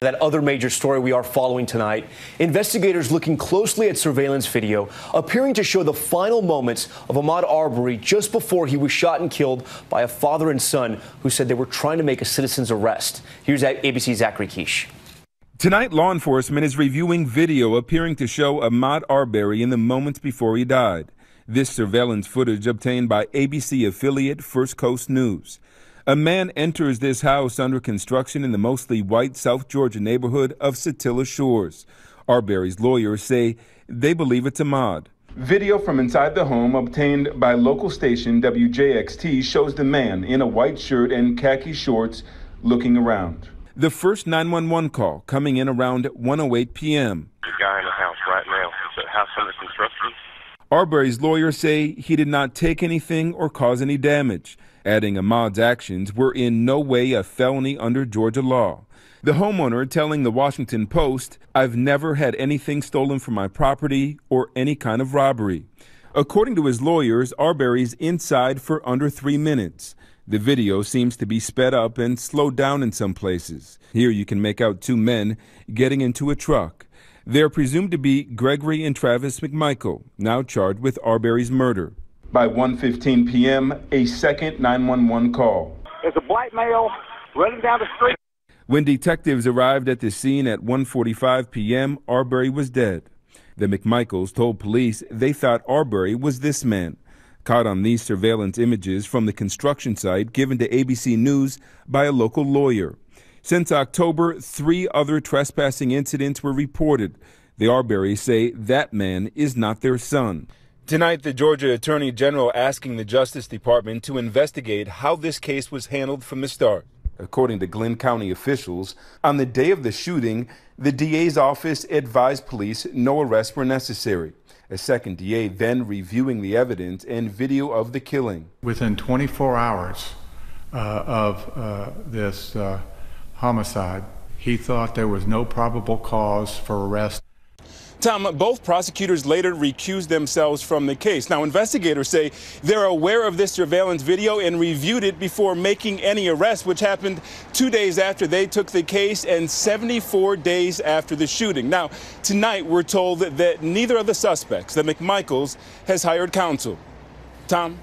that other major story we are following tonight, investigators looking closely at surveillance video appearing to show the final moments of Ahmad Arbery just before he was shot and killed by a father and son who said they were trying to make a citizen's arrest. Here's ABC's Zachary Keish. Tonight, law enforcement is reviewing video appearing to show Ahmad Arbery in the moments before he died. This surveillance footage obtained by ABC affiliate First Coast News a man enters this house under construction in the mostly white South Georgia neighborhood of Satilla Shores. Arbery's lawyers say they believe it's Ahmad. Video from inside the home obtained by local station WJXT shows the man in a white shirt and khaki shorts looking around. The first 911 call coming in around 1:08 p.m. The guy in the house right now. Is house under construction? Arbery's lawyers say he did not take anything or cause any damage, adding Ahmad's actions were in no way a felony under Georgia law. The homeowner telling the Washington Post, I've never had anything stolen from my property or any kind of robbery. According to his lawyers, Arbery's inside for under three minutes. The video seems to be sped up and slowed down in some places. Here you can make out two men getting into a truck. They're presumed to be Gregory and Travis McMichael, now charged with Arbery's murder. By 1:15 p.m., a second 911 call. There's a black male running down the street. When detectives arrived at the scene at 1:45 p.m., Arbery was dead. The McMichaels told police they thought Arbery was this man. Caught on these surveillance images from the construction site given to ABC News by a local lawyer. Since October, three other trespassing incidents were reported. The Arbery say that man is not their son. Tonight, the Georgia Attorney General asking the Justice Department to investigate how this case was handled from the start. According to Glenn County officials, on the day of the shooting, the DA's office advised police no arrests were necessary. A second DA then reviewing the evidence and video of the killing. Within 24 hours uh, of uh, this, uh, homicide. He thought there was no probable cause for arrest. Tom, both prosecutors later recused themselves from the case. Now, investigators say they're aware of this surveillance video and reviewed it before making any arrest, which happened two days after they took the case and 74 days after the shooting. Now, tonight we're told that, that neither of the suspects, the McMichaels, has hired counsel. Tom?